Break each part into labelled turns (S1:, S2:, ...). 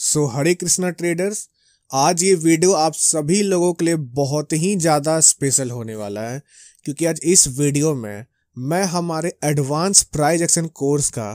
S1: सो हरे Krishna traders आज ये video आप सभी लोगों के लिए बहुत ही ज़्यादा स्पेशल होने वाला है क्योंकि आज इस वीडियो में मैं हमारे एडवांस प्राइज एक्शन कोर्स का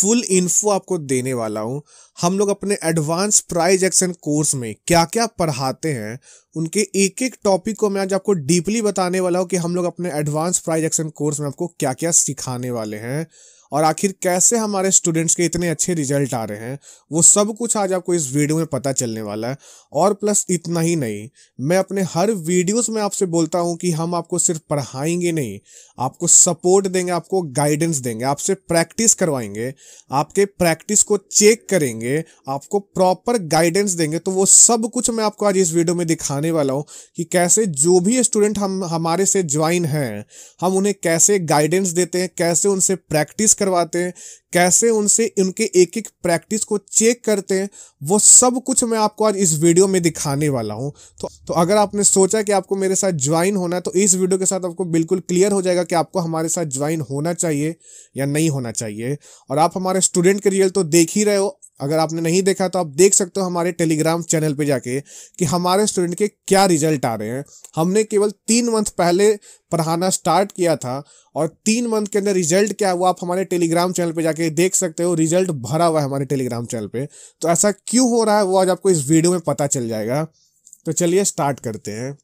S1: फुल इन्फो आपको देने वाला हूँ हम लोग अपने एडवांस प्राइज एक्शन कोर्स में क्या क्या पढ़ाते हैं उनके एक एक टॉपिक को मैं आज आपको डीपली बताने वाला हूँ कि हम लोग अपने एडवांस प्राइज एक्शन कोर्स में आपको क्या क्या सिखाने वाले हैं और आखिर कैसे हमारे स्टूडेंट्स के इतने अच्छे रिजल्ट आ रहे हैं वो सब कुछ आज आपको इस वीडियो में पता चलने वाला है और प्लस इतना ही नहीं मैं अपने हर वीडियोस में आपसे बोलता हूं कि हम आपको सिर्फ पढ़ाएंगे नहीं आपको सपोर्ट देंगे आपको गाइडेंस देंगे आपसे प्रैक्टिस करवाएंगे आपके प्रैक्टिस को चेक करेंगे आपको प्रॉपर गाइडेंस देंगे तो वो सब कुछ मैं आपको आज इस वीडियो में दिखाने वाला हूँ कि कैसे जो भी स्टूडेंट हम हमारे से ज्वाइन हैं हम उन्हें कैसे गाइडेंस देते हैं कैसे उनसे प्रैक्टिस प्रैक्टिस करवाते हैं कैसे उनसे उनके एक एक प्रैक्टिस को चेक करते हैं वो सब कुछ मैं आपको आज इस वीडियो में दिखाने वाला हूँ तो तो अगर आपने सोचा कि आपको मेरे साथ ज्वाइन होना है तो इस वीडियो के साथ आपको बिल्कुल क्लियर हो जाएगा कि आपको हमारे साथ ज्वाइन होना चाहिए या नहीं होना चाहिए और आप हमारे स्टूडेंट के रियल तो देख ही रहे हो अगर आपने नहीं देखा तो आप देख सकते हो हमारे टेलीग्राम चैनल पे जाके कि हमारे स्टूडेंट के क्या रिजल्ट आ रहे हैं हमने केवल तीन मंथ पहले पढ़ाना स्टार्ट किया था और तीन मंथ के अंदर रिजल्ट क्या हुआ आप हमारे टेलीग्राम चैनल पे जाके देख सकते हो रिजल्ट भरा हुआ है हमारे टेलीग्राम चैनल पर तो ऐसा क्यों हो रहा है वो आज आपको इस वीडियो में पता चल जाएगा तो चलिए स्टार्ट करते हैं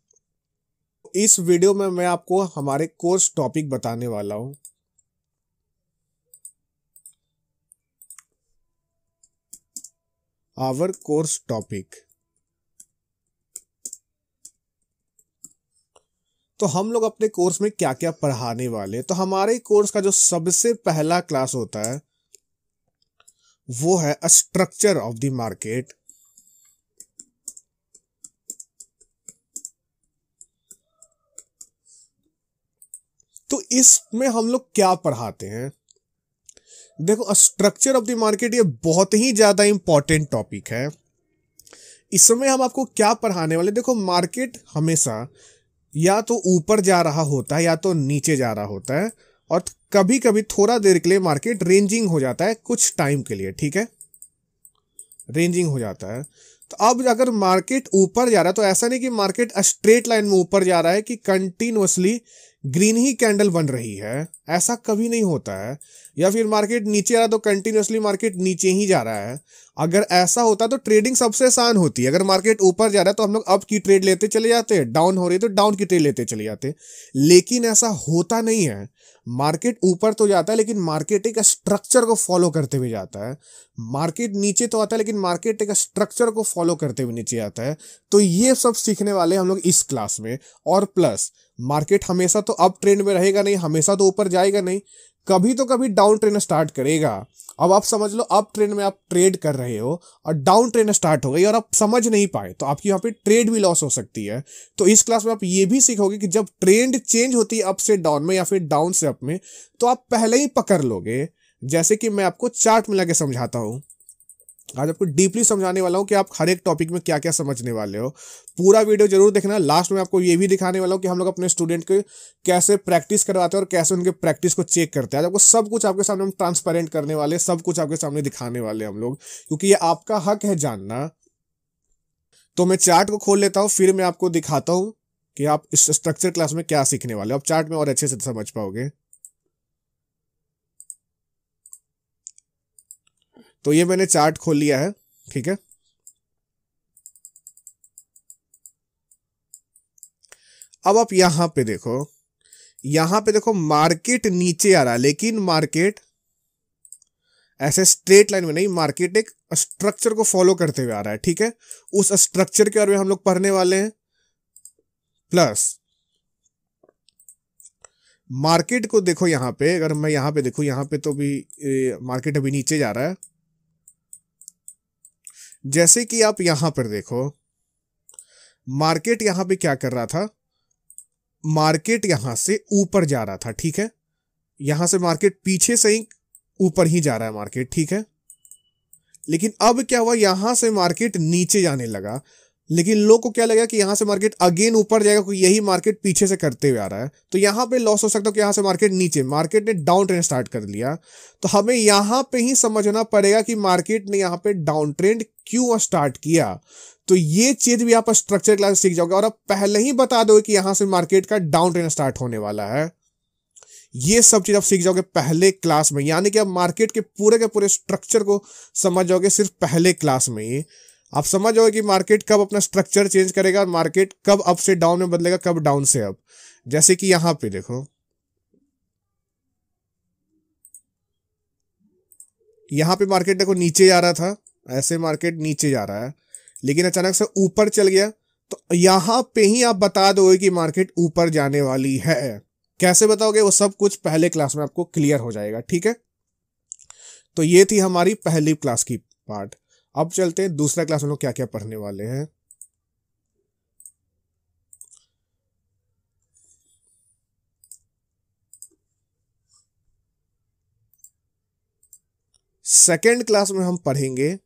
S1: इस वीडियो में मैं आपको हमारे कोर्स टॉपिक बताने वाला हूँ आवर कोर्स टॉपिक तो हम लोग अपने कोर्स में क्या क्या पढ़ाने वाले तो हमारे कोर्स का जो सबसे पहला क्लास होता है वो है a structure of the market तो इसमें हम लोग क्या पढ़ाते हैं देखो स्ट्रक्चर ऑफ द मार्केट ये बहुत ही ज़्यादा इंपॉर्टेंट टॉपिक है इस समय हम आपको क्या पढ़ाने वाले देखो मार्केट हमेशा या तो ऊपर जा रहा होता है या तो नीचे जा रहा होता है और कभी कभी थोड़ा देर के लिए मार्केट रेंजिंग हो जाता है कुछ टाइम के लिए ठीक है रेंजिंग हो जाता है तो अब अगर मार्केट ऊपर जा रहा है तो ऐसा नहीं कि मार्केट स्ट्रेट लाइन में ऊपर जा रहा है कि कंटिन्यूसली ग्रीन ही कैंडल बन रही है ऐसा कभी नहीं होता है या फिर मार्केट नीचे आ रहा है तो कंटिन्यूसली मार्केट नीचे ही जा रहा है अगर ऐसा होता तो ट्रेडिंग सबसे आसान होती है अगर मार्केट ऊपर जा रहा है तो हम लोग अप की ट्रेड लेते चले जाते डाउन हो रही है तो डाउन की ट्रेड लेते चले जाते लेकिन ऐसा होता नहीं है मार्केट ऊपर तो जाता है लेकिन मार्केट एक स्ट्रक्चर को फॉलो करते हुए जाता है मार्केट नीचे तो आता है लेकिन मार्केट एक स्ट्रक्चर को फॉलो करते हुए नीचे आता है तो ये सब सीखने वाले हम लोग इस क्लास में और प्लस मार्केट हमेशा तो अप ट्रेंड में रहेगा नहीं हमेशा तो ऊपर जाएगा नहीं कभी तो कभी डाउन ट्रेन स्टार्ट करेगा अब आप समझ लो अप ट्रेन में आप ट्रेड कर रहे हो और डाउन ट्रेन स्टार्ट हो गई और आप समझ नहीं पाए तो आपकी यहाँ पे ट्रेड भी लॉस हो सकती है तो इस क्लास में आप ये भी सीखोगे कि जब ट्रेंड चेंज होती है अप से डाउन में या फिर डाउन से अप में तो आप पहले ही पकड़ लोगे जैसे कि मैं आपको चार्ट मिला के समझाता हूँ आज आपको डीपली समझाने वाला हूँ कि आप हर एक टॉपिक में क्या क्या समझने वाले हो पूरा वीडियो जरूर देखना लास्ट में आपको ये भी दिखाने वाला हूँ कि हम लोग अपने स्टूडेंट के कैसे प्रैक्टिस करवाते हैं और कैसे उनके प्रैक्टिस को चेक करते हैं आज आपको सब कुछ आपके सामने हम ट्रांसपेरेंट करने वाले सब कुछ आपके सामने दिखाने वाले हम लोग क्योंकि ये आपका हक है जानना तो मैं चार्ट को खोल लेता हूँ फिर मैं आपको दिखाता हूँ कि आप इस स्ट्रक्चर क्लास में क्या सीखने वाले हो आप चार्ट में और अच्छे से समझ पाओगे तो ये मैंने चार्ट खोल लिया है ठीक है अब आप यहां पे देखो यहां पे देखो मार्केट नीचे आ रहा है लेकिन मार्केट ऐसे स्ट्रेट लाइन में नहीं मार्केट एक स्ट्रक्चर को फॉलो करते हुए आ रहा है ठीक है उस स्ट्रक्चर के बारे में हम लोग पढ़ने वाले हैं प्लस मार्केट को देखो यहां पे अगर मैं यहां पे देखू यहां पे तो भी ए, मार्केट अभी नीचे जा रहा है जैसे कि आप यहां पर देखो मार्केट यहां पे क्या कर रहा था मार्केट यहां से ऊपर जा रहा था ठीक है यहां से मार्केट पीछे से ही ऊपर ही जा रहा है मार्केट ठीक है लेकिन अब क्या हुआ यहां से मार्केट नीचे जाने लगा लेकिन लोग को क्या लगा कि यहां से मार्केट अगेन ऊपर जाएगा क्योंकि यही मार्केट पीछे से करते हुए आ रहा है तो यहां पे लॉस हो सकता है कि यहां से मार्केट नीचे मार्केट ने डाउन ट्रेंड स्टार्ट कर लिया तो हमें यहां पे ही समझना पड़ेगा कि मार्केट ने यहां पे डाउन ट्रेंड क्यों स्टार्ट किया तो ये चीज भी आप स्ट्रक्चर क्लास सीख जाओगे और आप पहले ही बता दोगे कि यहां से मार्केट का डाउन ट्रेंड स्टार्ट होने वाला है ये सब चीज आप सीख जाओगे पहले क्लास में यानी कि आप मार्केट के पूरे के पूरे स्ट्रक्चर को समझ जाओगे सिर्फ पहले क्लास में ही आप समझ जाओगे कि मार्केट कब अपना स्ट्रक्चर चेंज करेगा और मार्केट कब अप से डाउन में बदलेगा कब डाउन से अप जैसे कि यहां पे देखो यहां पे मार्केट देखो नीचे आ रहा था ऐसे मार्केट नीचे जा रहा है लेकिन अचानक से ऊपर चल गया तो यहाँ पे ही आप बता दोगे कि मार्केट ऊपर जाने वाली है कैसे बताओगे वो सब कुछ पहले क्लास में आपको क्लियर हो जाएगा ठीक है तो ये थी हमारी पहली क्लास की पार्ट अब चलते हैं दूसरा क्लास में लोग क्या क्या पढ़ने वाले हैं सेकेंड क्लास में हम पढ़ेंगे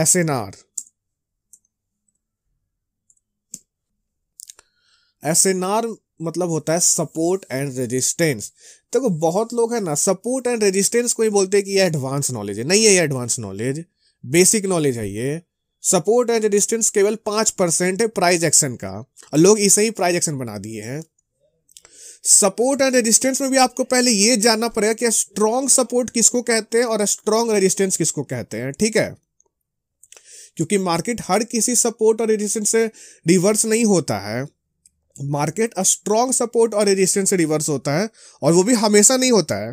S1: S N R S N R मतलब होता है सपोर्ट एंड रेजिस्टेंस देखो बहुत लोग है ना सपोर्ट एंड रेजिस्टेंस को ही बोलते हैं कि ये एडवांस नॉलेज है नहीं है ये एडवांस नॉलेज बेसिक नॉलेज है ये सपोर्ट एंड रेजिस्टेंस केवल पांच परसेंट है प्राइज एक्शन का और लोग इसे ही प्राइज एक्शन बना दिए हैं सपोर्ट एंड रेजिस्टेंस में भी आपको पहले ये जानना पड़ेगा कि स्ट्रॉन्ग सपोर्ट किसको कहते हैं और स्ट्रॉन्ग रेजिस्टेंस किसको कहते हैं ठीक है क्योंकि मार्केट हर किसी सपोर्ट और रेजिस्टेंस से रिवर्स नहीं होता है मार्केट अ स्ट्रॉन्ग सपोर्ट और रेजिस्टेंस से रिवर्स होता है और वो भी हमेशा नहीं होता है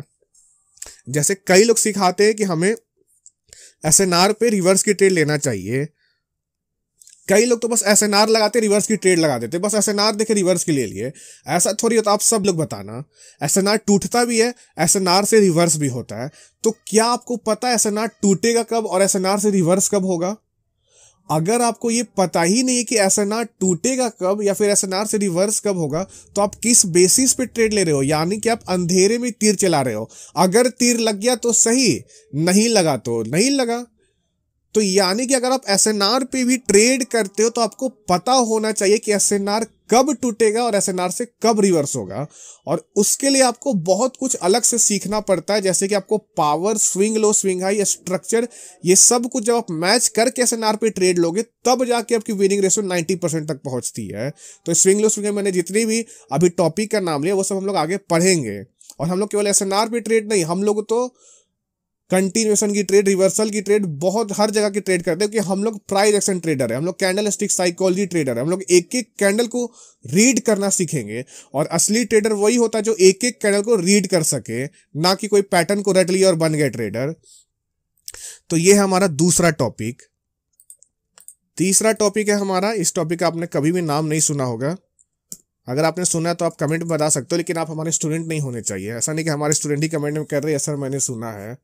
S1: जैसे कई लोग सिखाते हैं कि हमें एस एन आर पे रिवर्स की ट्रेड लेना चाहिए कई लोग तो बस एस एन आर लगाते रिवर्स की ट्रेड लगा देते बस एस एन आर देखे रिवर्स की ले लिए ऐसा थोड़ी होता आप सब लोग बताना एस एन आर टूटता भी है एस एन आर से रिवर्स भी होता है तो क्या आपको पता है एस एन आर टूटेगा कब और एस एन आर से रिवर्स कब होगा अगर आपको ये पता ही नहीं है कि एस एन आर टूटेगा कब या फिर एस एन आर से रिवर्स कब होगा तो आप किस बेसिस पे ट्रेड ले रहे हो यानी कि आप अंधेरे में तीर चला रहे हो अगर तीर लग गया तो सही नहीं लगा तो नहीं लगा तो यानी कि अगर आप एस एन आर पे भी ट्रेड करते हो तो आपको पता होना चाहिए कि एस एन आर कब टूटेगा और एस से कब रिवर्स होगा और उसके लिए आपको बहुत कुछ अलग से सीखना पड़ता है जैसे कि आपको power swing low swing high structure ये सब कुछ जब आप मैच करके एस पे ट्रेड लोगे तब जाके आपकी विनिंग रेशो 90 परसेंट तक पहुंचती है तो स्विंग लो स्विंग मैंने जितनी भी अभी टॉपिक का नाम लिया वो सब हम लोग आगे पढ़ेंगे और हम लोग केवल एस एन आर पे ट्रेड नहीं हम लोग तो कंटिन्यूएशन की ट्रेड रिवर्सल की ट्रेड बहुत हर जगह की ट्रेड करते हैं क्योंकि हम लोग प्राइज एक्शन ट्रेडर है हम लोग कैंडल स्टिक साइकोलॉजी ट्रेडर है हम लोग एक एक कैंडल को रीड करना सीखेंगे और असली ट्रेडर वही होता है जो एक एक कैंडल को रीड कर सके ना कि कोई पैटर्न को रट लिया और बन गए ट्रेडर तो ये हमारा दूसरा टॉपिक तीसरा टॉपिक है हमारा इस टॉपिक का आपने कभी भी नाम नहीं सुना होगा अगर आपने सुना है तो आप कमेंट में बता सकते हो लेकिन आप हमारे स्टूडेंट नहीं होने चाहिए ऐसा नहीं कि हमारे स्टूडेंट ही कमेंट में कर रहे हैं सर मैंने सुना है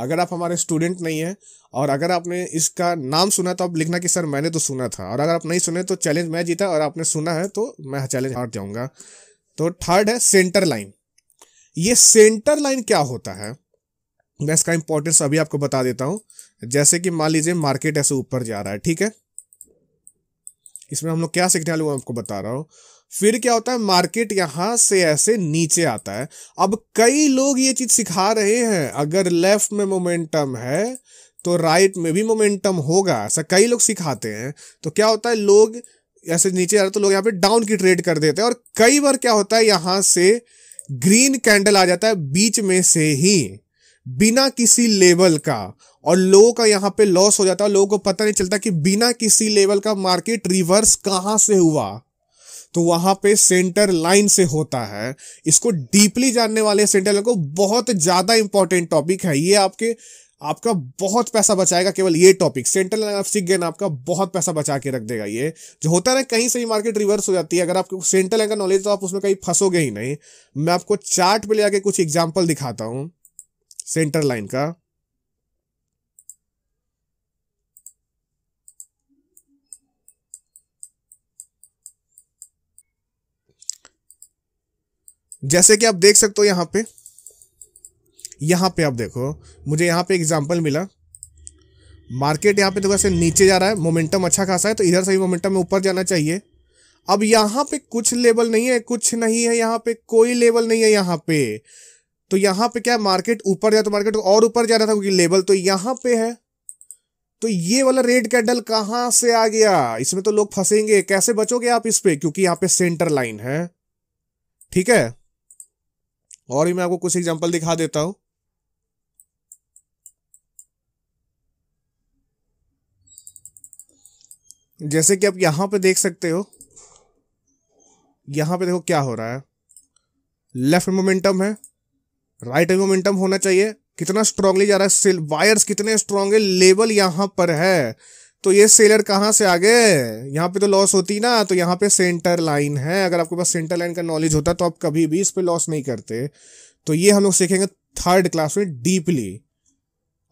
S1: अगर आप हमारे स्टूडेंट नहीं हैं और अगर आपने इसका नाम सुना तो आप लिखना कि सर मैंने तो सुना था और अगर आप नहीं सुने तो चैलेंज मैं जीता और आपने सुना है तो मैं चैलेंज हार जाऊंगा तो थर्ड है सेंटर लाइन ये सेंटर लाइन क्या होता है मैं इसका इंपॉर्टेंस अभी आपको बता देता हूं जैसे कि मान लीजिए मार्केट ऐसे ऊपर जा रहा है ठीक है इसमें हम लोग क्या सीखने वाले वो आपको बता रहा हूं फिर क्या होता है मार्केट यहां से ऐसे नीचे आता है अब कई लोग ये चीज सिखा रहे हैं अगर लेफ्ट में मोमेंटम है तो राइट में भी मोमेंटम होगा ऐसा कई लोग सिखाते हैं तो क्या होता है लोग ऐसे नीचे आ रहे तो लोग यहाँ पे डाउन की ट्रेड कर देते हैं और कई बार क्या होता है यहां से ग्रीन कैंडल आ जाता है बीच में से ही बिना किसी लेवल का और लोगों का यहां पे लॉस हो जाता है लोगों को पता नहीं चलता कि बिना किसी लेवल का मार्केट रिवर्स कहां से हुआ तो वहां पे सेंटर लाइन से होता है इसको डीपली जानने वाले सेंटर लाइन को बहुत ज्यादा इंपॉर्टेंट टॉपिक है ये आपके आपका बहुत पैसा बचाएगा केवल ये topic central line of sick gain आपका बहुत पैसा बचा के रख देगा ये जो होता है ना कहीं से ही मार्केट रिवर्स हो जाती है अगर आपको सेंट्रल लाइन का नॉलेज तो आप उसमें कहीं फंसोगे ही नहीं मैं आपको चार्ट पे ले जाके कुछ एग्जाम्पल दिखाता हूं सेंटर लाइन का जैसे कि आप देख सकते हो यहाँ पे यहाँ पे आप देखो मुझे यहाँ पे एग्जाम्पल मिला मार्केट यहाँ पे देखो ऐसे नीचे जा रहा है मोमेंटम अच्छा खासा है तो इधर से ही मोमेंटम में ऊपर जाना चाहिए अब यहाँ पे कुछ लेवल नहीं है कुछ नहीं है यहाँ पे कोई लेवल नहीं है यहाँ पे तो यहाँ पे क्या मार्केट ऊपर जाए तो मार्केट और ऊपर जा रहा था क्योंकि लेवल तो यहाँ पे है तो ये वाला रेड कैंडल कहाँ से आ गया इसमें तो लोग फंसेंगे कैसे बचोगे आप इस पे क्योंकि यहाँ पे सेंटर लाइन है ठीक है और ही मैं आपको कुछ एग्जाम्पल दिखा देता हूं जैसे कि आप यहां पे देख सकते हो यहां पे देखो क्या हो रहा है लेफ्ट मोमेंटम है राइट मोमेंटम होना चाहिए कितना स्ट्रांगली जा रहा है वायर्स कितने स्ट्रांग है लेवल यहां पर है तो ये सेलर कहाँ से आ गए यहाँ पे तो लॉस होती ना तो यहाँ पे सेंटर लाइन है अगर आपके पास सेंटर लाइन का नॉलेज होता तो आप कभी भी इस पर लॉस नहीं करते तो ये हम लोग सीखेंगे थर्ड क्लास में डीपली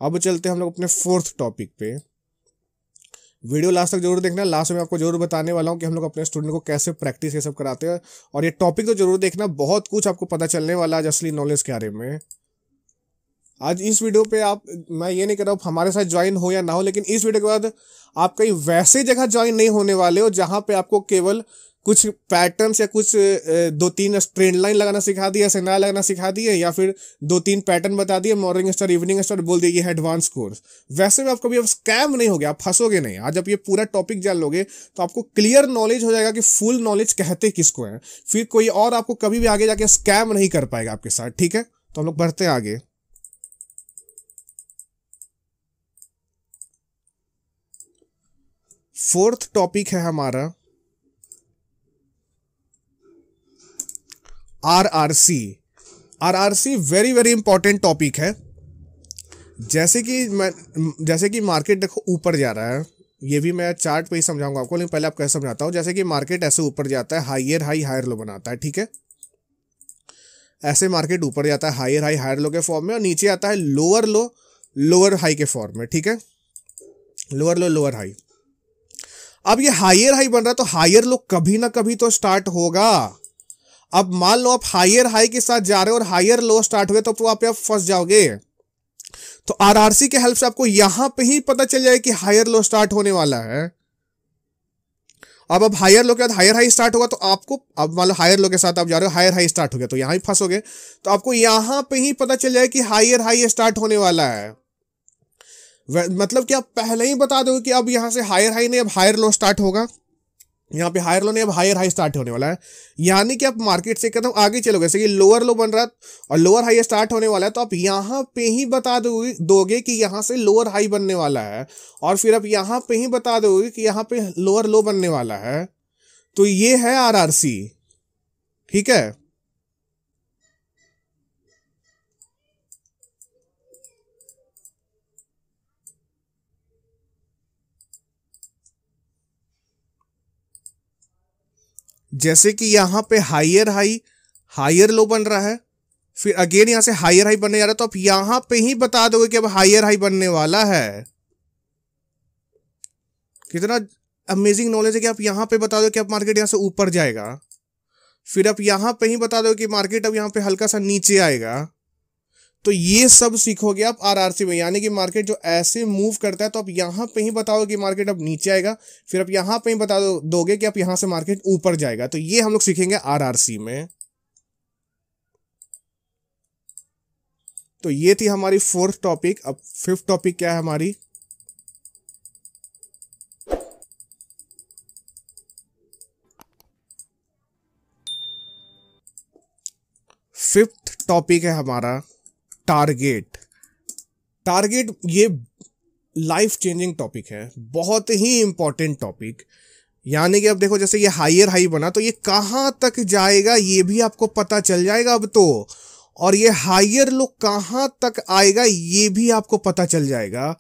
S1: अब चलते हम लोग अपने फोर्थ टॉपिक पे वीडियो लास्ट तक जरूर देखना लास्ट में आपको जरूर बताने वाला हूँ कि हम लोग अपने स्टूडेंट को कैसे प्रैक्टिस ये सब कराते हैं और ये टॉपिक तो जरूर देखना बहुत कुछ आपको पता चलने वाला है असली नॉलेज के बारे में आज इस वीडियो पे आप मैं ये नहीं कह रहा हूँ हमारे साथ ज्वाइन हो या ना हो लेकिन इस वीडियो के बाद आप कहीं वैसे जगह ज्वाइन नहीं होने वाले हो जहाँ पे आपको केवल कुछ पैटर्न्स या कुछ दो तीन स्ट्रेंड लाइन लगाना सिखा दिया सेना लगाना सिखा दिए या फिर दो तीन पैटर्न बता दिए मॉर्निंग स्टार इवनिंग स्टार बोल दिए ये है एडवांस कोर्स वैसे में आपको भी अब स्कैम नहीं हो गया आप फंसोगे नहीं आज आप ये पूरा टॉपिक जान लोगे तो आपको क्लियर नॉलेज हो जाएगा कि फुल नॉलेज कहते किसको है फिर कोई और आपको कभी भी आगे जाके स्कैम नहीं कर पाएगा आपके साथ ठीक है तो हम लोग बढ़ते हैं आगे फोर्थ टॉपिक है हमारा R R C R R C very very important topic है जैसे कि मैं जैसे कि मार्केट देखो ऊपर जा रहा है ये भी मैं चार्ट पे ही समझाऊंगा आपको लेकिन पहले आपको कैसे समझाता हूँ जैसे कि मार्केट ऐसे ऊपर जाता है हाइयर हाई हायर लो बनाता है ठीक है ऐसे मार्केट ऊपर जाता है हाइयर हाई हायर लो के फॉर्म में और नीचे आता है लोअर लो लोअर हाई के फॉर्म में ठीक है लोअर लो लोअर हाई अब ये हायर हाई बन रहा है तो हायर लो कभी ना कभी तो स्टार्ट होगा अब मान लो आप हायर हाई के साथ जा रहे हो और हायर लो स्टार्ट हुए तो वहां आप फंस जाओगे तो आरआरसी के हेल्प से आपको यहां पे ही पता चल जाए कि हायर लो स्टार्ट होने वाला है अब अब हायर लो के बाद हायर हाई स्टार्ट होगा तो आपको अब मान लो हायर लो के साथ आप जा रहे हो हायर हाई स्टार्ट हो गया तो यहां ही फंसोगे तो आपको यहां पे ही पता चल जाए कि हायर हाई स्टार्ट होने वाला है मतलब कि आप पहले ही बता दो कि अब यहाँ से हायर हाई नहीं अब हायर लो स्टार्ट होगा यहाँ पे हायर लो नहीं अब हायर हाई स्टार्ट होने वाला है यानी कि आप मार्केट से कदम आगे चलोगे जैसे कि लोअर लो बन रहा है और लोअर हाई स्टार्ट होने वाला है तो आप यहाँ पे ही बता दोगे दोगे कि यहाँ से लोअर हाई बनने वाला है और फिर आप यहाँ पे ही बता दोगे कि यहाँ पे लोअर लो बनने वाला है तो ये है आर ठीक है जैसे कि यहाँ पे हायर हाई हायर लो बन रहा है फिर अगेन यहाँ से हायर हाई बनने जा रहा है तो आप यहाँ पे ही बता दोगे कि अब हायर हाई बनने वाला है कितना अमेजिंग नॉलेज है कि आप यहाँ पे बता दो कि अब मार्केट यहाँ से ऊपर जाएगा फिर आप यहाँ पे ही बता दो कि मार्केट अब यहाँ पे हल्का सा नीचे आएगा तो ये सब सीखोगे आप आरआरसी में यानी कि मार्केट जो ऐसे मूव करता है तो आप यहाँ पे ही बताओ कि मार्केट अब नीचे आएगा फिर आप यहाँ पे ही बता दोगे कि आप यहाँ से मार्केट ऊपर जाएगा तो ये हम लोग सीखेंगे आरआरसी में तो ये थी हमारी फोर्थ टॉपिक अब फिफ्थ टॉपिक क्या है हमारी फिफ्थ टॉपिक है हमारा टारगेट टारगेट ये लाइफ चेंजिंग टॉपिक है बहुत ही इंपॉर्टेंट टॉपिक यानी कि अब देखो जैसे ये हायर हाई बना तो ये कहाँ तक जाएगा ये भी आपको पता चल जाएगा अब तो और ये हायर लो कहाँ तक आएगा ये भी आपको पता चल जाएगा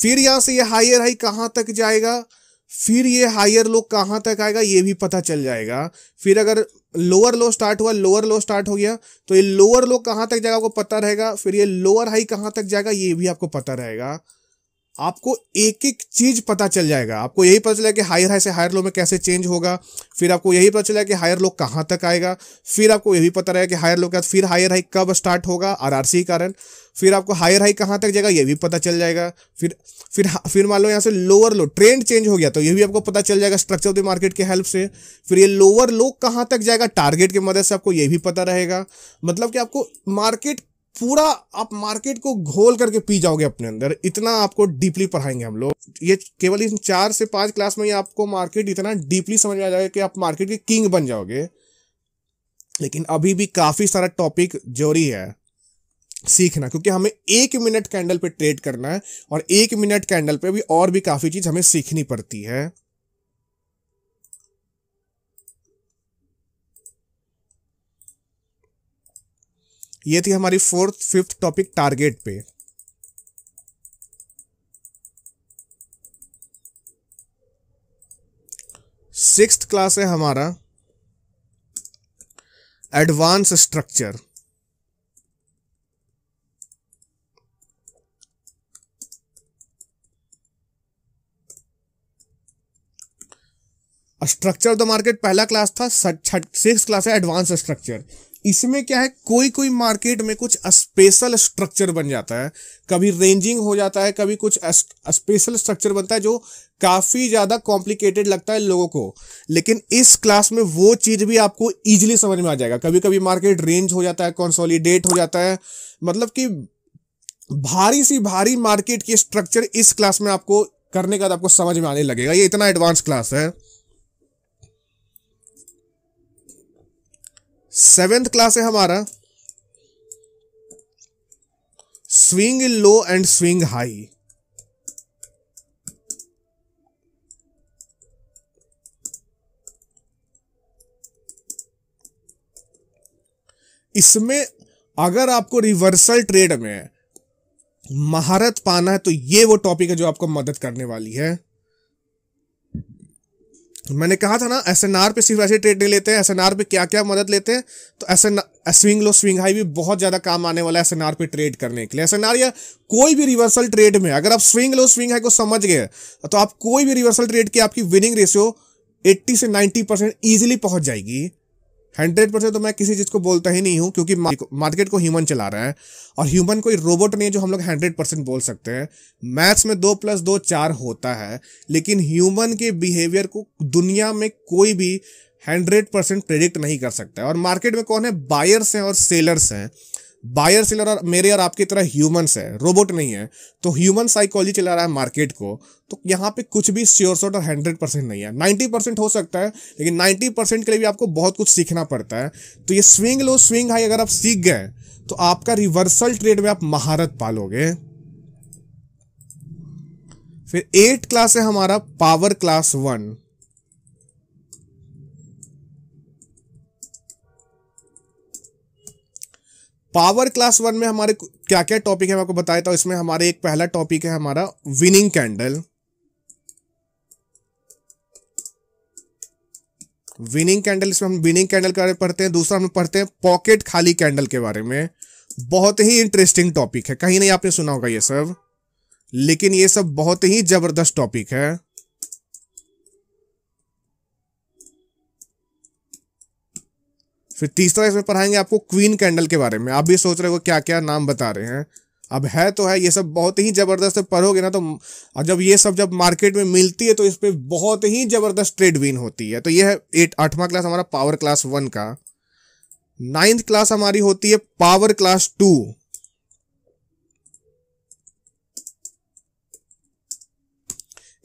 S1: फिर यहां से ये हायर हाई कहाँ तक जाएगा फिर ये हायर लो कहाँ तक आएगा ये भी पता चल जाएगा फिर अगर लोअर लो स्टार्ट हुआ लोअर लो स्टार्ट हो गया तो ये लोअर लो कहाँ तक जाएगा आपको पता रहेगा फिर ये लोअर हाई कहाँ तक जाएगा ये भी आपको पता रहेगा आपको एक एक चीज पता चल जाएगा आपको यही पता चला कि हायर हाई से हायर लो में कैसे चेंज होगा फिर आपको यही पता चला कि हायर लो कहाँ तक आएगा फिर आपको यही पता रहेगा कि हायर लो बाद फिर हायर हाई कब स्टार्ट होगा आरआरसी के कारण फिर आपको हायर हाई कहाँ तक जाएगा ये भी पता चल जाएगा फिर फिर फिर मान लो यहाँ से लोअर लो ट्रेंड चेंज हो गया तो ये भी आपको पता चल जाएगा स्ट्रक्चर ऑफ द मार्केट के हेल्प से फिर ये लोअर लो कहाँ तक जाएगा टारगेट की मदद से आपको ये भी पता रहेगा मतलब कि आपको मार्केट पूरा आप मार्केट को घोल करके पी जाओगे अपने अंदर इतना आपको डीपली पढ़ाएंगे हम लोग ये केवल इन चार से पांच क्लास में ही आपको मार्केट इतना डीपली समझ में आ जाएगा कि आप मार्केट के किंग बन जाओगे लेकिन अभी भी काफ़ी सारा टॉपिक जोरी है सीखना क्योंकि हमें एक मिनट कैंडल पे ट्रेड करना है और एक मिनट कैंडल पे भी और भी काफ़ी चीज़ हमें सीखनी पड़ती है ये थी हमारी फोर्थ फिफ्थ टॉपिक टारगेट पे सिक्स क्लास है हमारा advance structure structure of the market पहला क्लास था सिक्स क्लास है एडवांस स्ट्रक्चर इसमें क्या है कोई कोई मार्केट में कुछ स्पेशल स्ट्रक्चर बन जाता है कभी रेंजिंग हो जाता है कभी कुछ स्पेशल स्ट्रक्चर बनता है जो काफ़ी ज़्यादा कॉम्प्लिकेटेड लगता है लोगों को लेकिन इस क्लास में वो चीज़ भी आपको ईजिली समझ में आ जाएगा कभी कभी मार्केट रेंज हो जाता है कॉन्सोलीडेट हो जाता है मतलब कि भारी सी भारी मार्केट की स्ट्रक्चर इस क्लास में आपको करने का तो आपको समझ में आने लगेगा ये इतना एडवांस क्लास है सेवेंथ क्लास है हमारा swing in low and swing high इसमें अगर आपको रिवर्सल ट्रेड में महारत पाना है तो ये वो टॉपिक है जो आपको मदद करने वाली है मैंने कहा था ना एस एन आर पे सिर्फ ऐसे ट्रेड नहीं लेते हैं एस एन आर पे क्या क्या मदद लेते हैं तो S N swing low swing high भी बहुत ज़्यादा काम आने वाला है एस एन आर पे ट्रेड करने के लिए एस एन आर या कोई भी रिवर्सल ट्रेड में अगर आप स्विंग लो स्विंग हाई को समझ गए तो आप कोई भी रिवर्सल ट्रेड की आपकी विनिंग रेशियो 80 से 90 परसेंट ईजिली पहुंच जाएगी हंड्रेड परसेंट तो मैं किसी चीज़ को बोलता ही नहीं हूँ क्योंकि मार्केट को ह्यूमन चला रहा है और ह्यूमन कोई रोबोट नहीं है जो हम लोग हंड्रेड परसेंट बोल सकते हैं मैथ्स में दो प्लस दो चार होता है लेकिन ह्यूमन के बिहेवियर को दुनिया में कोई भी हंड्रेड परसेंट प्रेडिक्ट नहीं कर सकता है और मार्केट में कौन है बायर्स हैं और सेलर्स हैं बायर सेलर और मेरे और आपकी तरह ह्यूमंस है रोबोट नहीं है तो ह्यूमन साइकोलॉजी चला रहा है मार्केट को तो यहाँ पे कुछ भी श्योर शॉट और हंड्रेड परसेंट नहीं है नाइन्टी परसेंट हो सकता है लेकिन नाइन्टी परसेंट के लिए भी आपको बहुत कुछ सीखना पड़ता है तो ये स्विंग लो स्विंग हाई अगर आप सीख गए तो आपका रिवर्सल ट्रेड में आप महारत पालोगे फिर एट क्लास है हमारा power class one power class one में हमारे क्या क्या टॉपिक है मैं आपको बताया था इसमें हमारे एक पहला टॉपिक है हमारा विनिंग कैंडल विनिंग कैंडल इसमें हम विनिंग कैंडल के बारे में पढ़ते हैं दूसरा हम पढ़ते हैं पॉकेट खाली कैंडल के बारे में बहुत ही इंटरेस्टिंग टॉपिक है कहीं नहीं आपने सुना होगा ये सब लेकिन ये सब बहुत ही जबरदस्त टॉपिक है फिर तीसरा इसमें पढ़ाएंगे आपको क्वीन कैंडल के बारे में आप भी सोच रहे हो क्या क्या नाम बता रहे हैं अब है तो है ये सब बहुत ही ज़बरदस्त पढ़ोगे ना तो जब ये सब जब मार्केट में मिलती है तो इस पर बहुत ही ज़बरदस्त ट्रेड विन होती है तो ये है एट आठवां क्लास हमारा पावर क्लास वन का नाइन्थ क्लास हमारी होती है पावर क्लास टू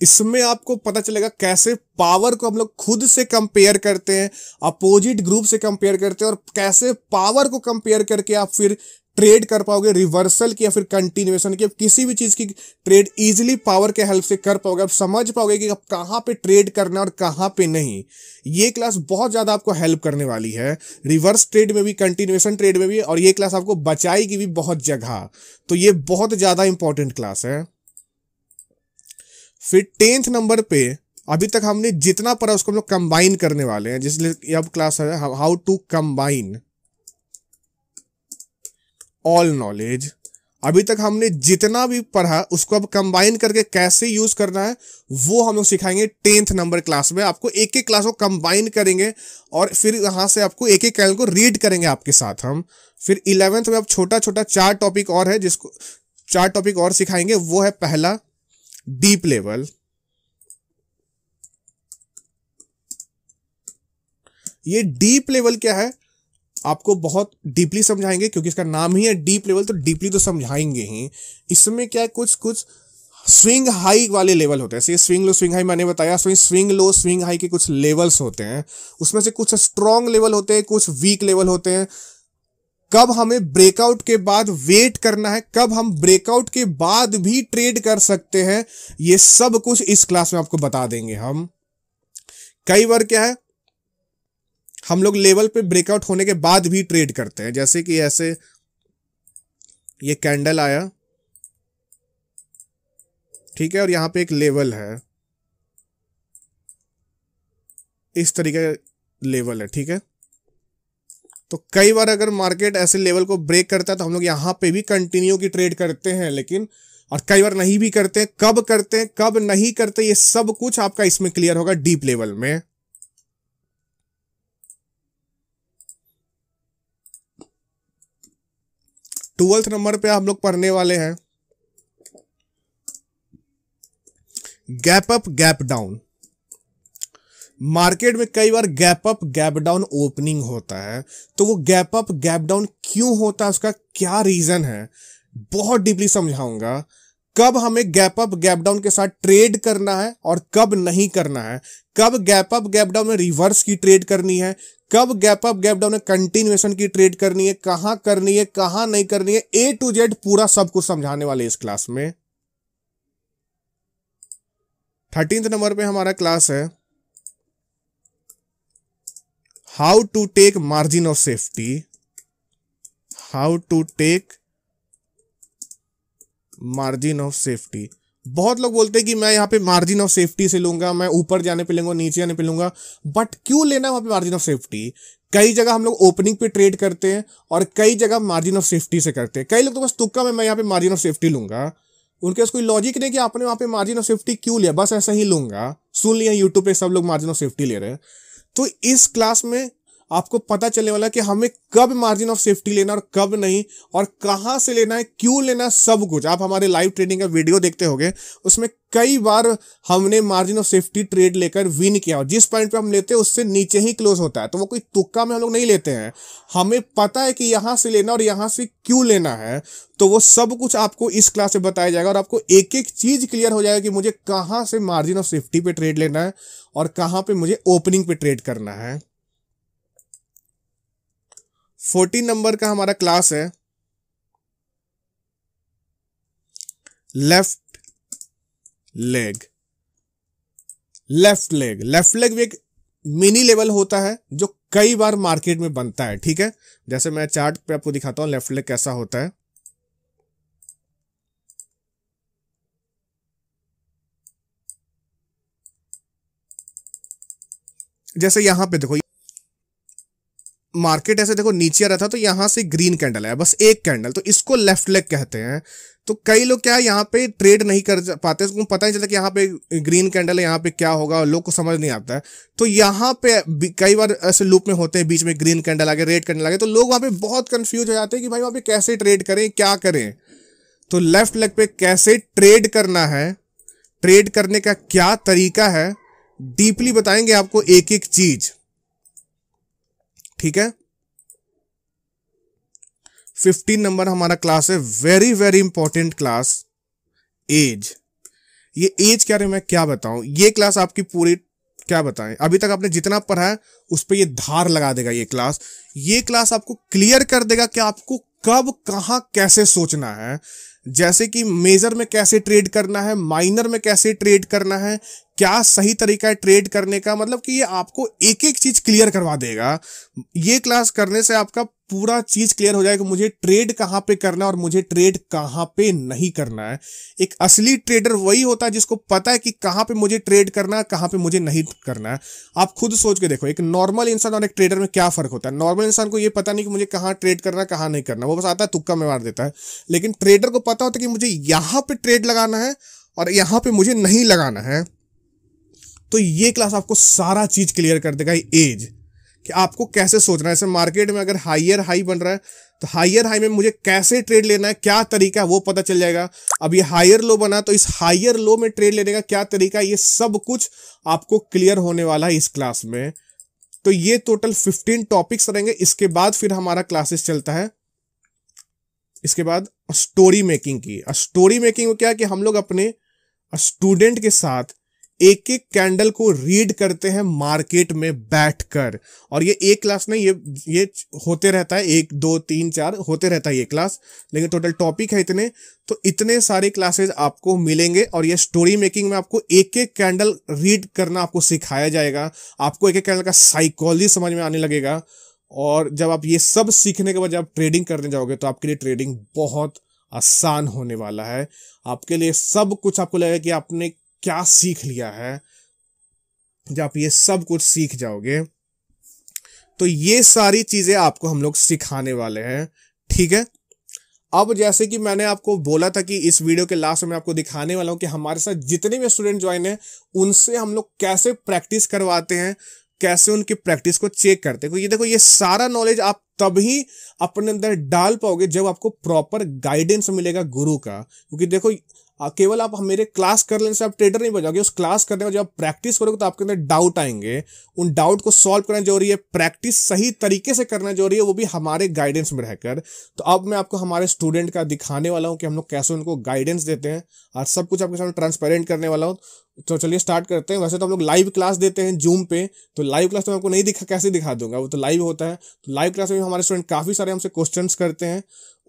S1: इसमें आपको पता चलेगा कैसे पावर को हम लोग खुद से कंपेयर करते हैं अपोजिट ग्रुप से कंपेयर करते हैं और कैसे पावर को कंपेयर करके आप फिर ट्रेड कर पाओगे रिवर्सल की या फिर कंटिन्यूएशन की किसी भी चीज़ की ट्रेड इजीली पावर के हेल्प से कर पाओगे आप समझ पाओगे कि आप कहाँ पे ट्रेड करना है और कहाँ पे नहीं ये क्लास बहुत ज़्यादा आपको हेल्प करने वाली है रिवर्स ट्रेड में भी कंटिन्यूएशन ट्रेड में भी और ये क्लास आपको बचाएगी भी बहुत जगह तो ये बहुत ज़्यादा इंपॉर्टेंट क्लास है फिर टेंथ नंबर पे अभी तक हमने जितना पढ़ा उसको हम लोग कंबाइन करने वाले हैं जिसलिए अब क्लास है how to combine all knowledge अभी तक हमने जितना भी पढ़ा उसको अब कंबाइन करके कैसे यूज करना है वो हम लोग सिखाएंगे टेंथ नंबर क्लास में आपको एक एक क्लास को कंबाइन करेंगे और फिर यहां से आपको एक एक कैल को रीड करेंगे आपके साथ हम फिर इलेवेंथ में अब छोटा छोटा चार टॉपिक और है जिसको चार टॉपिक और सिखाएंगे वो है पहला deep level ये डीप लेवल क्या है आपको बहुत डीपली समझाएंगे क्योंकि इसका नाम ही है डीप लेवल तो डीपली तो समझाएंगे ही इसमें क्या है कुछ कुछ स्विंग हाई वाले लेवल होते हैं जैसे स्विंग लो स्विंग हाई मैंने बताया swing swing low swing high के कुछ लेवल्स होते हैं उसमें से कुछ स्ट्रॉन्ग लेवल होते हैं कुछ वीक लेवल होते हैं कब हमें ब्रेकआउट के बाद वेट करना है कब हम ब्रेकआउट के बाद भी ट्रेड कर सकते हैं ये सब कुछ इस क्लास में आपको बता देंगे हम कई बार क्या है हम लोग लेवल पे ब्रेकआउट होने के बाद भी ट्रेड करते हैं जैसे कि ऐसे ये कैंडल आया ठीक है और यहां पे एक लेवल है इस तरीके लेवल है ठीक है तो कई बार अगर मार्केट ऐसे लेवल को ब्रेक करता है तो हम लोग यहाँ पे भी कंटिन्यू की ट्रेड करते हैं लेकिन और कई बार नहीं भी करते हैं कब करते हैं कब नहीं करते ये सब कुछ आपका इसमें क्लियर होगा डीप लेवल में ट्वेल्थ नंबर पे हम लोग पढ़ने वाले हैं gap up gap down market में कई बार gap up gap down opening होता है तो वो गैप अप गैप डाउन क्यों होता है उसका क्या रीजन है बहुत डीपली समझाऊंगा कब हमें गैप अप गैप डाउन के साथ ट्रेड करना है और कब नहीं करना है कब गैप अप गैप डाउन में रिवर्स की ट्रेड करनी है कब गैप अप गैप डाउन में कंटिन्यूएशन की ट्रेड करनी है कहां करनी है कहां नहीं करनी है ए टू जेड पूरा सब कुछ समझाने वाले इस क्लास में थर्टींथ नंबर पे हमारा क्लास है how to take margin of safety how to take margin of safety बहुत लोग बोलते हैं कि मैं यहाँ पे मार्जिन ऑफ सेफ्टी से लूंगा मैं ऊपर जाने पे लूंगा नीचे जाने पे लूंगा बट क्यों लेना वहां पे मार्जिन ऑफ सेफ्टी कई जगह हम लोग ओपनिंग पे ट्रेड करते हैं और कई जगह मार्जिन ऑफ सेफ्टी से करते हैं कई लोग तो बस तुक्का में मैं यहाँ पे मार्जिन ऑफ सेफ्टी लूंगा उनके पास कोई लॉजिक नहीं कि आपने वहां पे मार्जिन ऑफ सेफ्टी क्यों लिया बस ऐसा ही लूंगा सुन लिया यूट्यूब पे सब लोग मार्जिन ऑफ सेफ्टी ले रहे हैं तो इस क्लास में आपको पता चलने वाला है कि हमें कब मार्जिन ऑफ सेफ्टी लेना और कब नहीं और कहाँ से लेना है क्यों लेना है सब कुछ आप हमारे लाइव ट्रेडिंग का वीडियो देखते होंगे उसमें कई बार हमने मार्जिन ऑफ सेफ्टी ट्रेड लेकर विन किया और जिस पॉइंट पे हम लेते हैं उससे नीचे ही क्लोज होता है तो वो कोई तुक्का में हम लोग नहीं लेते हैं हमें पता है कि यहाँ से लेना और यहाँ से क्यों लेना है तो वो सब कुछ आपको इस क्लास में बताया जाएगा और आपको एक एक चीज़ क्लियर हो जाएगा कि मुझे कहाँ से मार्जिन ऑफ सेफ्टी पे ट्रेड लेना है और कहाँ पे मुझे ओपनिंग पे ट्रेड करना है फोर्टीन नंबर का हमारा क्लास है left leg left leg left leg भी एक मिनी लेवल होता है जो कई बार मार्केट में बनता है ठीक है जैसे मैं चार्ट पे आपको दिखाता हूं लेफ्ट लेग कैसा होता है जैसे यहां पे देखो मार्केट ऐसे देखो नीचे रहता तो यहां से ग्रीन कैंडल है बस एक कैंडल तो इसको लेफ्ट लेग कहते हैं तो कई लोग क्या है यहाँ पे ट्रेड नहीं कर पाते उसको पता नहीं चलता कि यहाँ पे ग्रीन कैंडल है यहाँ पे क्या होगा लोग को समझ नहीं आता है तो यहाँ पे कई बार ऐसे लूप में होते हैं बीच में ग्रीन कैंडल आगे रेड कैंडल आगे तो लोग वहाँ पे बहुत कंफ्यूज हो जाते हैं कि भाई वहाँ पे कैसे ट्रेड करें क्या करें तो लेफ्ट लेग पे कैसे ट्रेड करना है ट्रेड करने का क्या तरीका है डीपली बताएंगे आपको एक एक चीज़ ठीक है फिफ्टीन नंबर हमारा क्लास है very very important class edge ये एज क्या मैं क्या बताऊं ये क्लास आपकी पूरी क्या बताएं अभी तक आपने जितना पढ़ा है उस पर ये धार लगा देगा ये क्लास ये क्लास आपको क्लियर कर देगा कि आपको कब कहां कैसे सोचना है जैसे कि मेजर में कैसे ट्रेड करना है माइनर में कैसे ट्रेड करना है क्या सही तरीका है ट्रेड करने का मतलब कि ये आपको एक एक चीज क्लियर करवा देगा ये क्लास करने से आपका पूरा चीज क्लियर हो जाएगा मुझे ट्रेड कहां पे करना है और मुझे ट्रेड कहां पे नहीं करना है एक असली ट्रेडर वही होता है जिसको पता है कि कहां पे मुझे ट्रेड करना है कहां पे मुझे नहीं करना है आप खुद सोच के देखो एक नॉर्मल इंसान और एक ट्रेडर में क्या फर्क होता है नॉर्मल इंसान को यह पता नहीं कि मुझे कहां ट्रेड करना है नहीं करना वो बस आता है तुक्का में मार देता है लेकिन ट्रेडर को पता होता कि मुझे यहाँ पे ट्रेड लगाना है और यहाँ पे मुझे नहीं लगाना है तो ये क्लास आपको सारा चीज़ क्लियर कर देगा एज कि आपको कैसे सोचना है जैसे मार्केट में अगर हाइयर हाई बन रहा है तो हाइयर हाई में मुझे कैसे ट्रेड लेना है क्या तरीका है वो पता चल जाएगा अब ये हायर लो बना तो इस हायर लो में ट्रेड लेने का क्या तरीका है ये सब कुछ आपको क्लियर होने वाला है इस क्लास में तो ये टोटल 15 टॉपिक्स रहेंगे इसके बाद फिर हमारा क्लासेस चलता है इसके बाद स्टोरी मेकिंग की स्टोरी मेकिंग में क्या है कि हम लोग अपने स्टूडेंट के साथ एक एक कैंडल को रीड करते हैं मार्केट में बैठकर और ये एक क्लास नहीं ये ये होते रहता है एक दो तीन चार होते रहता है ये क्लास लेकिन टोटल टॉपिक है इतने तो इतने सारे क्लासेज आपको मिलेंगे और ये स्टोरी मेकिंग में आपको एक एक कैंडल रीड करना आपको सिखाया जाएगा आपको एक एक कैंडल का साइकोलॉजी समझ में आने लगेगा और जब आप ये सब सीखने के बाद जब आप ट्रेडिंग करने जाओगे तो आपके लिए ट्रेडिंग बहुत आसान होने वाला है आपके लिए सब कुछ आपको लगेगा कि आपने क्या सीख लिया है जब आप ये सब कुछ सीख जाओगे तो ये सारी चीज़ें आपको हम लोग सिखाने वाले हैं ठीक है अब जैसे कि मैंने आपको बोला था कि इस वीडियो के लास्ट में आपको दिखाने वाला हूं कि हमारे साथ जितने भी स्टूडेंट ज्वाइन हैं उनसे हम लोग कैसे प्रैक्टिस करवाते हैं कैसे उनकी प्रैक्टिस को चेक करते हैं ये देखो ये सारा नॉलेज आप तभी अपने अंदर डाल पाओगे जब आपको प्रॉपर गाइडेंस मिलेगा गुरु का क्योंकि देखो केवल आप मेरे क्लास कर लेने से आप ट्रेडर नहीं बजाओगे उस क्लास करने का जब आप प्रैक्टिस करोगे तो आपके अंदर डाउट आएंगे उन डाउट को सॉल्व करना जरूरी है प्रैक्टिस सही तरीके से करना जरूरी है वो भी हमारे गाइडेंस में रहकर तो अब मैं आपको हमारे स्टूडेंट का दिखाने वाला हूँ कि हम लोग कैसे उनको गाइडेंस देते हैं और सब कुछ आपके सामने ट्रांसपेरेंट करने वाला हूँ तो चलिए स्टार्ट करते हैं वैसे तो हम लोग लाइव क्लास देते हैं जूम पे तो लाइव क्लास तो मैं आपको नहीं दिखा कैसे दिखा दूंगा वो तो लाइव होता है तो लाइव क्लास में हमारे स्टूडेंट काफ़ी सारे हमसे क्वेश्चन करते हैं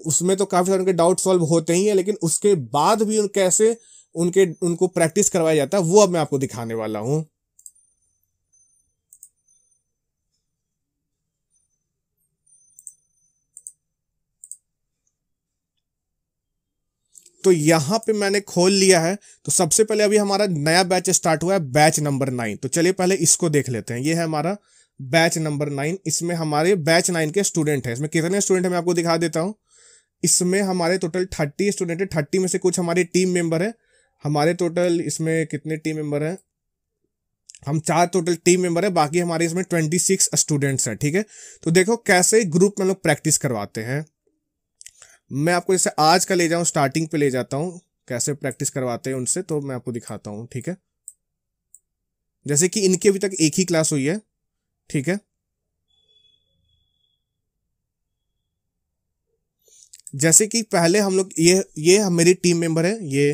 S1: उसमें तो काफ़ी सारे उनके डाउट सॉल्व होते ही हैं लेकिन उसके बाद भी उन कैसे उनके उनको प्रैक्टिस करवाया जाता है वो अब मैं आपको दिखाने वाला हूँ तो यहाँ पे मैंने खोल लिया है तो सबसे पहले अभी हमारा नया बैच स्टार्ट हुआ है बैच नंबर नाइन तो चलिए पहले इसको देख लेते हैं ये है हमारा बैच नंबर नाइन इसमें हमारे बैच नाइन के स्टूडेंट हैं इसमें कितने स्टूडेंट हैं मैं आपको दिखा देता हूँ इसमें हमारे टोटल थर्टी स्टूडेंट है थर्टी में से कुछ हमारे टीम मेंबर हैं हमारे टोटल इसमें कितने टीम मेंबर हैं हम चार टोटल टीम मेंबर है बाकी हमारे इसमें ट्वेंटी सिक्स स्टूडेंट्स हैं ठीक है तो देखो कैसे ग्रुप में लोग प्रैक्टिस करवाते हैं मैं आपको जैसे आज का ले जाऊँ स्टार्टिंग पे ले जाता हूँ कैसे प्रैक्टिस करवाते हैं उनसे तो मैं आपको दिखाता हूँ ठीक है जैसे कि इनकी अभी तक एक ही क्लास हुई है ठीक है जैसे कि पहले हम लोग ये ये मेरी टीम मेंबर है ये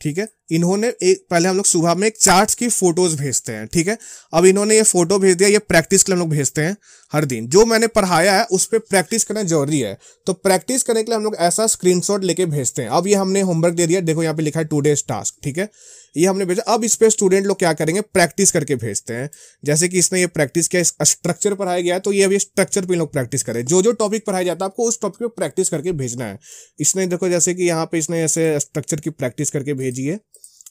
S1: ठीक है इन्होंने एक पहले हम लोग सुबह में एक चार्ट्स की फोटोज भेजते हैं ठीक है अब इन्होंने ये फोटो भेज दिया ये प्रैक्टिस के लिए हम लोग भेजते हैं हर दिन जो मैंने पढ़ाया है उस पर प्रैक्टिस करना जरूरी है तो प्रैक्टिस करने के लिए हम लोग ऐसा स्क्रीनशॉट लेके भेजते हैं अब ये हमने होमवर्क दे दिया देखो यहाँ पे लिखा है टू डेज टास्क ठीक है ये हमने भेजा अब इस पर स्टूडेंट लोग क्या करेंगे प्रैक्टिस करके भेजते हैं जैसे कि इसने ये प्रैक्टिस किया स्ट्रक्चर पढ़ाया गया तो ये अभी स्ट्रक्चर पर लोग प्रैक्टिस करें जो जो टॉपिक पढ़ाया जाता है आपको उस टॉपिक पर प्रैक्टिस करके भेजना है इसने देखो जैसे कि यहाँ पे इसने ऐसे स्ट्रक्चर की प्रैक्टिस करके भेजी है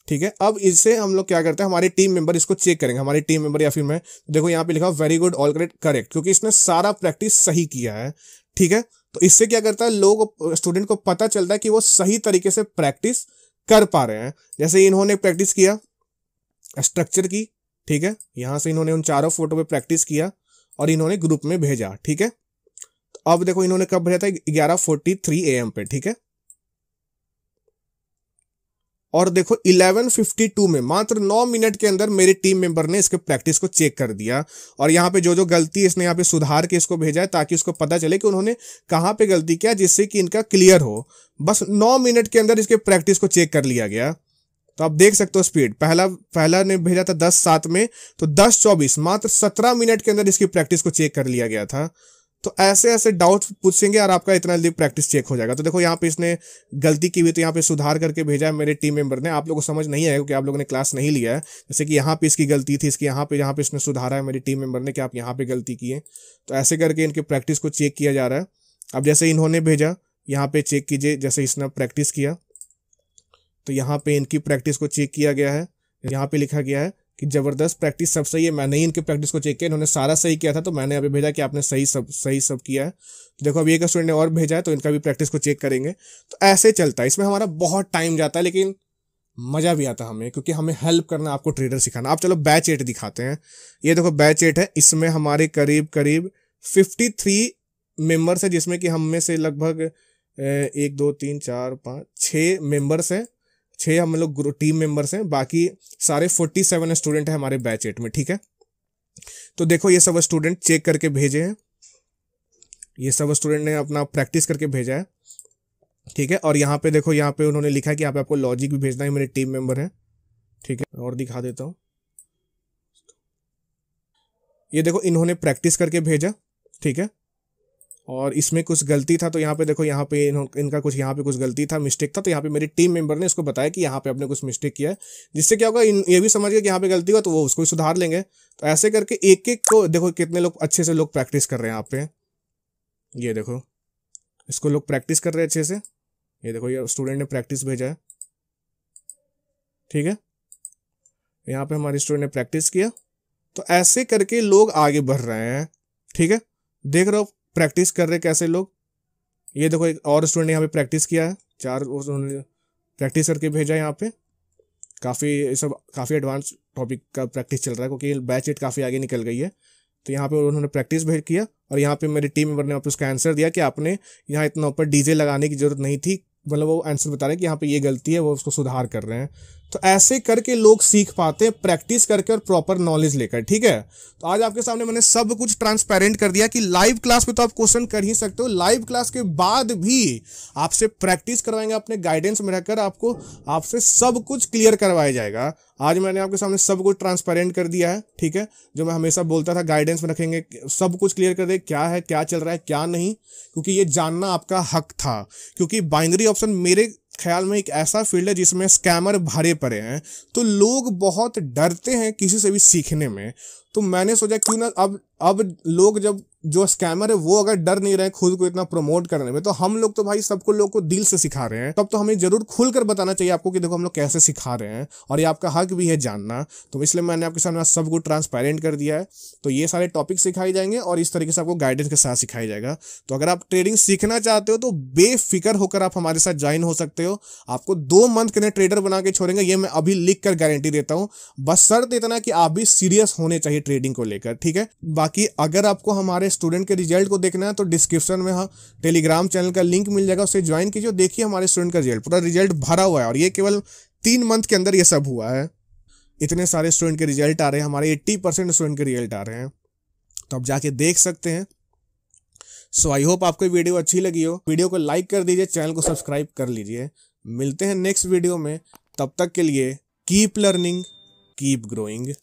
S1: ठीक है अब इससे हम लोग क्या करते हैं हमारी टीम मेंबर इसको चेक करेंगे हमारी टीम मेंबर या फिर मैं देखो यहाँ पे लिखा very good all correct correct क्योंकि इसने सारा प्रैक्टिस सही किया है ठीक है तो इससे क्या करता है लोग स्टूडेंट को पता चलता है कि वो सही तरीके से प्रैक्टिस कर पा रहे हैं जैसे इन्होंने प्रैक्टिस किया स्ट्रक्चर की ठीक है यहां से इन्होंने उन चारों फोटो पे प्रैक्टिस किया और इन्होंने ग्रुप में भेजा ठीक है अब देखो इन्होंने कब भेजा था ग्यारह फोर्टी थ्री ए एम पे ठीक है और देखो 11:52 में मात्र 9 मिनट के अंदर मेरे टीम मेंबर ने इसके प्रैक्टिस को चेक कर दिया और यहाँ पे जो जो गलती इसने यहाँ पे सुधार के इसको भेजा है ताकि उसको पता चले कि उन्होंने कहाँ पे गलती किया जिससे कि इनका क्लियर हो बस 9 मिनट के अंदर इसके प्रैक्टिस को चेक कर लिया गया तो आप देख सकते हो स्पीड पहला पहला ने भेजा था दस सात में तो दस चौबीस मात्र सत्रह मिनट के अंदर इसकी प्रैक्टिस को चेक कर लिया गया था तो ऐसे ऐसे डाउट पूछेंगे और आपका इतना जल्दी प्रैक्टिस चेक हो जाएगा तो देखो यहाँ पे इसने गलती की हुई तो यहाँ पे सुधार करके भेजा है मेरे टीम मेंबर ने आप लोगों को समझ नहीं आएगा क्योंकि आप लोगों ने क्लास नहीं लिया है जैसे कि यहाँ पे इसकी गलती थी इसकी यहाँ पे यहाँ पे इसने सुधारा है मेरी टीम मेंबर ने कि आप यहाँ पे गलती किए तो ऐसे करके इनके प्रैक्टिस को चेक किया जा रहा है अब जैसे इन्होंने भेजा यहाँ पे चेक कीजिए जैसे इसने प्रैक्टिस किया तो यहाँ पे इनकी प्रैक्टिस को चेक किया गया है यहाँ पे लिखा गया है कि ज़बरदस्त प्रैक्टिस सब सही है मैंने ही इनके प्रैक्टिस को चेक किया इन्होंने सारा सही किया था तो मैंने अभी भेजा कि आपने सही सब सही सब किया है तो देखो अभी एक स्टूडेंट ने और भेजा है तो इनका भी प्रैक्टिस को चेक करेंगे तो ऐसे चलता है इसमें हमारा बहुत टाइम जाता है लेकिन मज़ा भी आता हमें क्योंकि हमें हेल्प करना आपको ट्रेडर सिखाना आप चलो बैच एट दिखाते हैं ये देखो बैच एट है इसमें हमारे करीब करीब फिफ्टी थ्री मेम्बर्स है जिसमें कि हम में से लगभग एक दो तीन चार पाँच छः मेम्बर्स हैं छः हम लोग टीम मेंबर्स हैं बाकी सारे फोर्टी सेवन स्टूडेंट हैं हमारे बैच एट में ठीक है तो देखो ये सब स्टूडेंट चेक करके भेजे हैं ये सब स्टूडेंट ने अपना प्रैक्टिस करके भेजा है ठीक है और यहाँ पे देखो यहाँ पे उन्होंने लिखा है कि यहाँ पे आपको लॉजिक भी भेजना है मेरे टीम मेंबर है ठीक है और दिखा देता हूँ ये देखो इन्होंने प्रैक्टिस करके भेजा ठीक है और इसमें कुछ गलती था तो यहाँ पे देखो यहाँ पे इनका कुछ यहाँ पे कुछ गलती था मिस्टेक था तो यहाँ पे मेरी टीम मेंबर ने इसको बताया कि यहाँ पे आपने कुछ मिस्टेक किया है जिससे क्या होगा ये भी समझ गए कि यहाँ पे गलती हुआ तो वो उसको भी सुधार लेंगे तो ऐसे करके एक एक को देखो कितने लोग अच्छे से लोग प्रैक्टिस कर रहे हैं यहाँ पे ये देखो इसको लोग प्रैक्टिस कर रहे हैं अच्छे से ये देखो ये स्टूडेंट ने प्रैक्टिस भेजा है ठीक है यहाँ पे हमारे स्टूडेंट ने प्रैक्टिस किया तो ऐसे करके लोग आगे बढ़ रहे हैं ठीक है देख रहे हो प्रैक्टिस कर रहे कैसे लोग ये देखो एक और स्टूडेंट यहाँ पे प्रैक्टिस किया है चार उन्होंने प्रैक्टिस करके भेजा यहाँ पे काफ़ी ये सब काफ़ी एडवांस टॉपिक का प्रैक्टिस चल रहा है क्योंकि बैच एट काफ़ी आगे निकल गई है तो यहाँ पे उन्होंने प्रैक्टिस भेज किया और यहाँ पे मेरी टीम मेम्बर ने वापस उसका आंसर दिया कि आपने यहाँ इतना ऊपर डीजे लगाने की जरूरत नहीं थी मतलब वो आंसर बता रहे हैं कि यहाँ पे ये गलती है वो उसको सुधार कर रहे हैं तो ऐसे करके लोग सीख पाते हैं प्रैक्टिस करके और प्रॉपर नॉलेज लेकर ठीक है तो आज आपके सामने मैंने सब कुछ ट्रांसपेरेंट कर दिया कि लाइव क्लास में तो आप क्वेश्चन कर ही सकते हो लाइव क्लास के बाद भी आपसे प्रैक्टिस करवाएंगे अपने गाइडेंस में रहकर आपको आपसे सब कुछ क्लियर करवाया जाएगा आज मैंने आपके सामने सब कुछ ट्रांसपेरेंट कर दिया है ठीक है जो मैं हमेशा बोलता था गाइडेंस में रखेंगे सब कुछ क्लियर कर दे क्या है क्या चल रहा है क्या नहीं क्योंकि ये जानना आपका हक था क्योंकि बाइनरी ऑप्शन मेरे ख्याल में एक ऐसा फील्ड है जिसमें स्कैमर भरे पड़े हैं तो लोग बहुत डरते हैं किसी से भी सीखने में तो मैंने सोचा क्यों ना अब अब लोग जब जो स्कैमर है वो अगर डर नहीं रहे खुद को इतना प्रमोट करने में तो हम लोग तो भाई सबको लोग को दिल से सिखा रहे हैं तब तो हमें जरूर खुलकर बताना चाहिए आपको कि देखो हम लोग कैसे सिखा रहे हैं और ये आपका हक भी है जानना तो इसलिए मैंने आपके सामने सबको ट्रांसपेरेंट कर दिया है तो ये सारे टॉपिक सिखाए जाएंगे और इस तरीके से आपको गाइडेंस के साथ सिखाया जाएगा तो अगर आप ट्रेडिंग सीखना चाहते हो तो बेफिक्र होकर आप हमारे साथ ज्वाइन हो सकते हो आपको दो मंथ के लिए ट्रेडर बना के छोड़ेंगे ये मैं अभी लिख कर गारंटी देता हूँ बस शर्त इतना कि आप भी सीरियस होने चाहिए ट्रेडिंग को लेकर ठीक है बाकी अगर आपको हमारे स्टूडेंट के रिजल्ट को देखना है तो डिस्क्रिप्शन में हाँ टेलीग्राम चैनल का लिंक मिल जाएगा उसे ज्वाइन कीजिए देखिए हमारे स्टूडेंट का रिजल्ट पूरा रिजल्ट भरा हुआ है और ये केवल तीन मंथ के अंदर ये सब हुआ है इतने सारे स्टूडेंट के रिजल्ट आ रहे हैं हमारे एट्टी स्टूडेंट के रिजल्ट आ रहे हैं तो आप जाके देख सकते हैं सो आई होप आपको वीडियो अच्छी लगी हो वीडियो को लाइक कर दीजिए चैनल को सब्सक्राइब कर लीजिए मिलते हैं नेक्स्ट वीडियो में तब तक के लिए कीप लर्निंग कीप ग्रोइंग